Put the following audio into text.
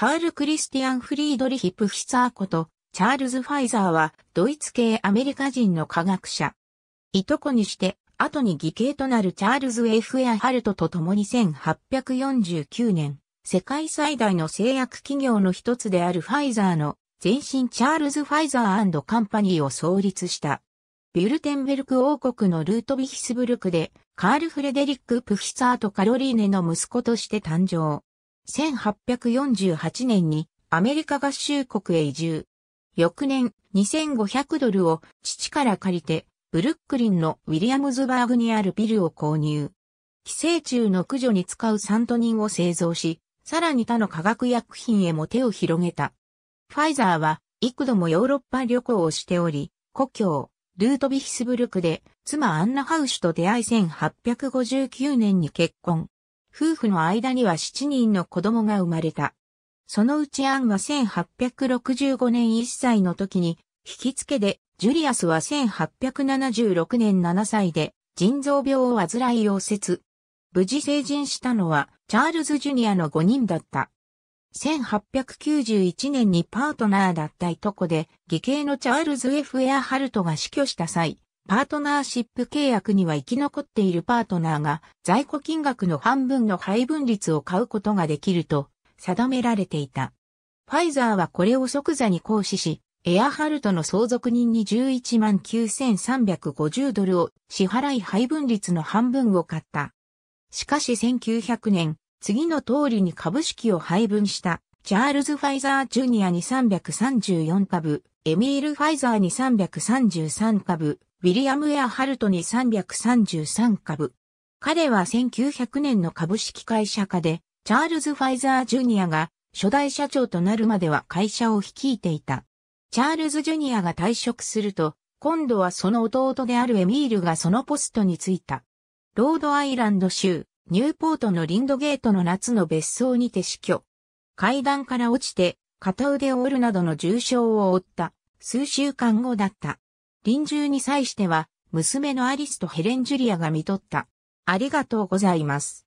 カール・クリスティアン・フリードリヒ・プヒサーこと、チャールズ・ファイザーは、ドイツ系アメリカ人の科学者。いとこにして、後に義兄となるチャールズ・エフ・エアハルトと共に1849年、世界最大の製薬企業の一つであるファイザーの前身チャールズ・ファイザーカンパニーを創立した。ビュルテンベルク王国のルートビヒスブルクで、カール・フレデリック・プヒサーとカロリーネの息子として誕生。1848年にアメリカ合衆国へ移住。翌年、2500ドルを父から借りて、ブルックリンのウィリアムズバーグにあるビルを購入。寄生虫の駆除に使うサントニンを製造し、さらに他の化学薬品へも手を広げた。ファイザーは幾度もヨーロッパ旅行をしており、故郷、ルートビヒスブルクで妻アンナハウシュと出会い1859年に結婚。夫婦の間には7人の子供が生まれた。そのうちアンは1865年1歳の時に、引き付けで、ジュリアスは1876年7歳で、腎臓病を患い溶接。無事成人したのは、チャールズ・ジュニアの5人だった。1891年にパートナーだったいとこで、義兄のチャールズ・フ・エアハルトが死去した際、パートナーシップ契約には生き残っているパートナーが在庫金額の半分の配分率を買うことができると定められていた。ファイザーはこれを即座に行使し、エアハルトの相続人に11万9350ドルを支払い配分率の半分を買った。しかし1900年、次の通りに株式を配分したチャールズ・ファイザー・ジュニアに334株、エミール・ファイザーに333株、ウィリアム・エア・ハルトに333株。彼は1900年の株式会社家で、チャールズ・ファイザー・ジュニアが初代社長となるまでは会社を率いていた。チャールズ・ジュニアが退職すると、今度はその弟であるエミールがそのポストに就いた。ロードアイランド州、ニューポートのリンドゲートの夏の別荘にて死去。階段から落ちて、片腕を折るなどの重傷を負った、数週間後だった。臨終に際しては、娘のアリスとヘレン・ジュリアが見とった。ありがとうございます。